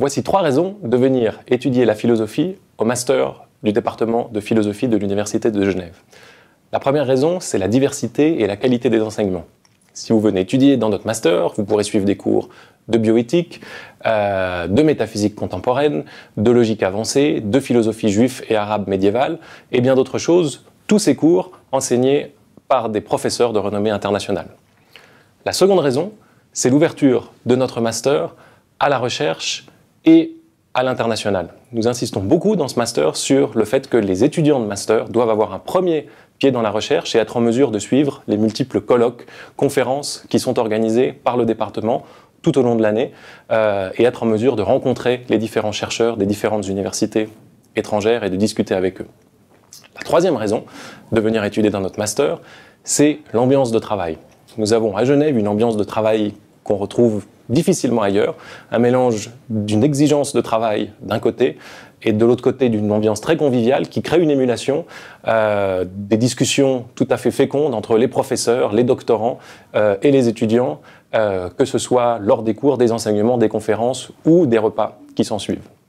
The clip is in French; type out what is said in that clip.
Voici trois raisons de venir étudier la philosophie au master du département de philosophie de l'Université de Genève. La première raison, c'est la diversité et la qualité des enseignements. Si vous venez étudier dans notre master, vous pourrez suivre des cours de bioéthique, euh, de métaphysique contemporaine, de logique avancée, de philosophie juive et arabe médiévale, et bien d'autres choses, tous ces cours enseignés par des professeurs de renommée internationale. La seconde raison, c'est l'ouverture de notre master à la recherche et à l'international. Nous insistons beaucoup dans ce master sur le fait que les étudiants de master doivent avoir un premier pied dans la recherche et être en mesure de suivre les multiples colloques, conférences qui sont organisées par le département tout au long de l'année euh, et être en mesure de rencontrer les différents chercheurs des différentes universités étrangères et de discuter avec eux. La troisième raison de venir étudier dans notre master, c'est l'ambiance de travail. Nous avons à Genève une ambiance de travail qu'on retrouve difficilement ailleurs, un mélange d'une exigence de travail d'un côté et de l'autre côté d'une ambiance très conviviale qui crée une émulation, euh, des discussions tout à fait fécondes entre les professeurs, les doctorants euh, et les étudiants, euh, que ce soit lors des cours, des enseignements, des conférences ou des repas qui s'en suivent.